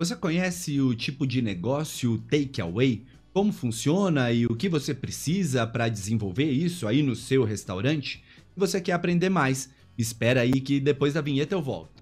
Você conhece o tipo de negócio takeaway? Como funciona e o que você precisa para desenvolver isso aí no seu restaurante? Se você quer aprender mais, espera aí que depois da vinheta eu volto.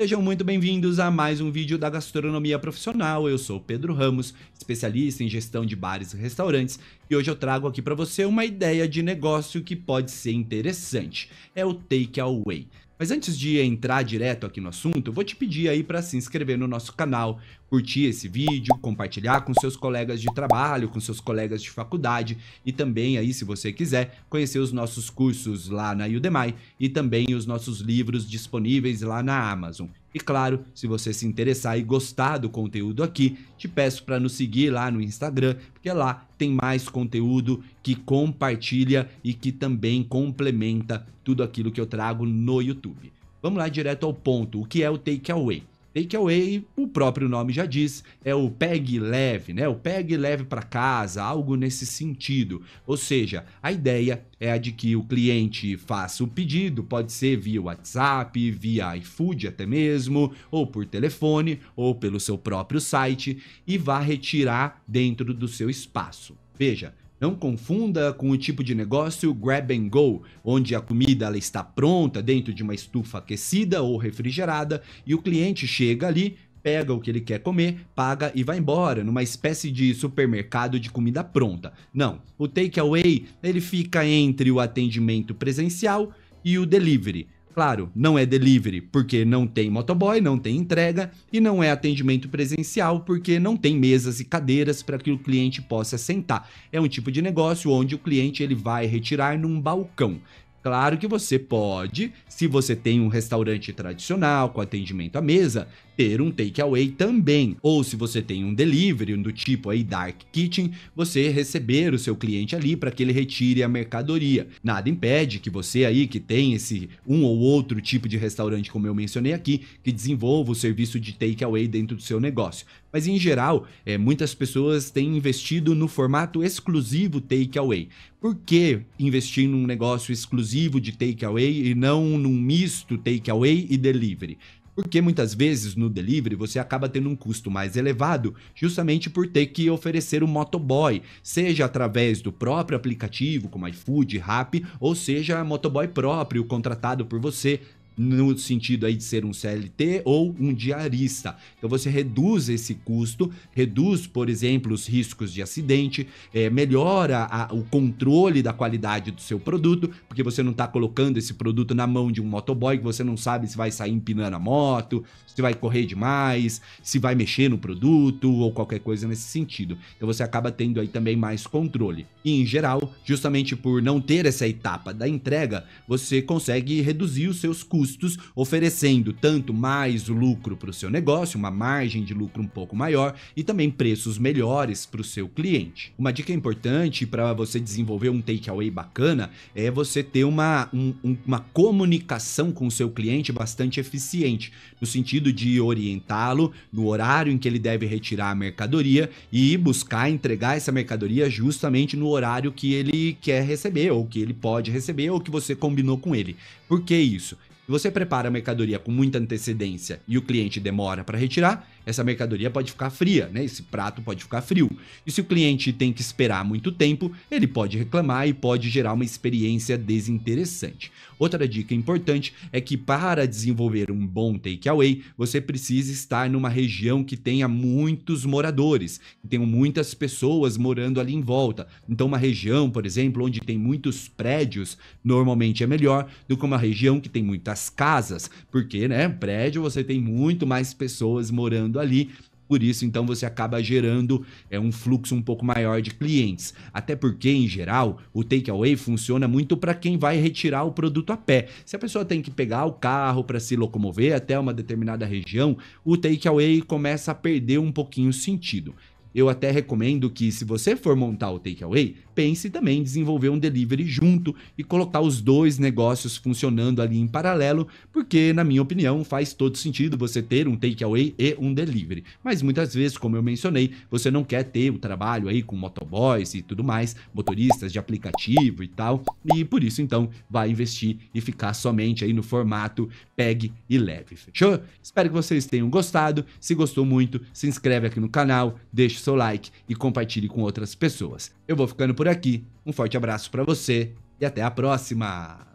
Sejam muito bem-vindos a mais um vídeo da Gastronomia Profissional. Eu sou Pedro Ramos, especialista em gestão de bares e restaurantes, e hoje eu trago aqui para você uma ideia de negócio que pode ser interessante. É o takeaway. Mas antes de entrar direto aqui no assunto, eu vou te pedir aí para se inscrever no nosso canal, curtir esse vídeo, compartilhar com seus colegas de trabalho, com seus colegas de faculdade e também aí, se você quiser, conhecer os nossos cursos lá na Udemy e também os nossos livros disponíveis lá na Amazon. E claro, se você se interessar e gostar do conteúdo aqui, te peço para nos seguir lá no Instagram, porque lá tem mais conteúdo que compartilha e que também complementa tudo aquilo que eu trago no YouTube. Vamos lá direto ao ponto, o que é o takeaway? Takeaway, o próprio nome já diz, é o peg leve, né? O peg leve para casa, algo nesse sentido. Ou seja, a ideia é a de que o cliente faça o pedido, pode ser via WhatsApp, via iFood até mesmo, ou por telefone, ou pelo seu próprio site, e vá retirar dentro do seu espaço. Veja, não confunda com o tipo de negócio grab and go, onde a comida ela está pronta dentro de uma estufa aquecida ou refrigerada e o cliente chega ali, pega o que ele quer comer, paga e vai embora, numa espécie de supermercado de comida pronta. Não, o takeaway ele fica entre o atendimento presencial e o delivery. Claro, não é delivery porque não tem motoboy, não tem entrega e não é atendimento presencial porque não tem mesas e cadeiras para que o cliente possa sentar. É um tipo de negócio onde o cliente ele vai retirar num balcão. Claro que você pode, se você tem um restaurante tradicional com atendimento à mesa, ter um takeaway também. Ou se você tem um delivery do tipo aí dark kitchen, você receber o seu cliente ali para que ele retire a mercadoria. Nada impede que você aí que tem esse um ou outro tipo de restaurante como eu mencionei aqui, que desenvolva o serviço de takeaway dentro do seu negócio. Mas em geral, é, muitas pessoas têm investido no formato exclusivo takeaway por que investir num negócio exclusivo de takeaway e não num misto takeaway e delivery? Porque muitas vezes no delivery você acaba tendo um custo mais elevado, justamente por ter que oferecer o um motoboy, seja através do próprio aplicativo, como iFood, Rap, ou seja motoboy próprio contratado por você, no sentido aí de ser um CLT ou um diarista. Então você reduz esse custo, reduz, por exemplo, os riscos de acidente, é, melhora a, o controle da qualidade do seu produto, porque você não está colocando esse produto na mão de um motoboy que você não sabe se vai sair empinando a moto, se vai correr demais, se vai mexer no produto ou qualquer coisa nesse sentido. Então você acaba tendo aí também mais controle. E em geral, justamente por não ter essa etapa da entrega, você consegue reduzir os seus custos custos, oferecendo tanto mais lucro para o seu negócio, uma margem de lucro um pouco maior e também preços melhores para o seu cliente. Uma dica importante para você desenvolver um takeaway bacana é você ter uma, um, uma comunicação com o seu cliente bastante eficiente, no sentido de orientá-lo no horário em que ele deve retirar a mercadoria e buscar entregar essa mercadoria justamente no horário que ele quer receber, ou que ele pode receber, ou que você combinou com ele. Por que isso? você prepara a mercadoria com muita antecedência e o cliente demora para retirar, essa mercadoria pode ficar fria, né? Esse prato pode ficar frio. E se o cliente tem que esperar muito tempo, ele pode reclamar e pode gerar uma experiência desinteressante. Outra dica importante é que para desenvolver um bom takeaway, você precisa estar numa região que tenha muitos moradores, que tenham muitas pessoas morando ali em volta. Então, uma região, por exemplo, onde tem muitos prédios, normalmente é melhor do que uma região que tem muitas casas, porque, né, prédio você tem muito mais pessoas morando ali. Por isso, então, você acaba gerando é, um fluxo um pouco maior de clientes. Até porque, em geral, o takeaway funciona muito para quem vai retirar o produto a pé. Se a pessoa tem que pegar o carro para se locomover até uma determinada região, o takeaway começa a perder um pouquinho o sentido. Eu até recomendo que, se você for montar o takeaway, pense também em desenvolver um delivery junto e colocar os dois negócios funcionando ali em paralelo, porque, na minha opinião, faz todo sentido você ter um takeaway e um delivery. Mas muitas vezes, como eu mencionei, você não quer ter o trabalho aí com motoboys e tudo mais, motoristas de aplicativo e tal, e por isso, então, vai investir e ficar somente aí no formato pegue e leve. Fechou? Espero que vocês tenham gostado. Se gostou muito, se inscreve aqui no canal, deixa deixe seu like e compartilhe com outras pessoas. Eu vou ficando por aqui. Um forte abraço para você e até a próxima.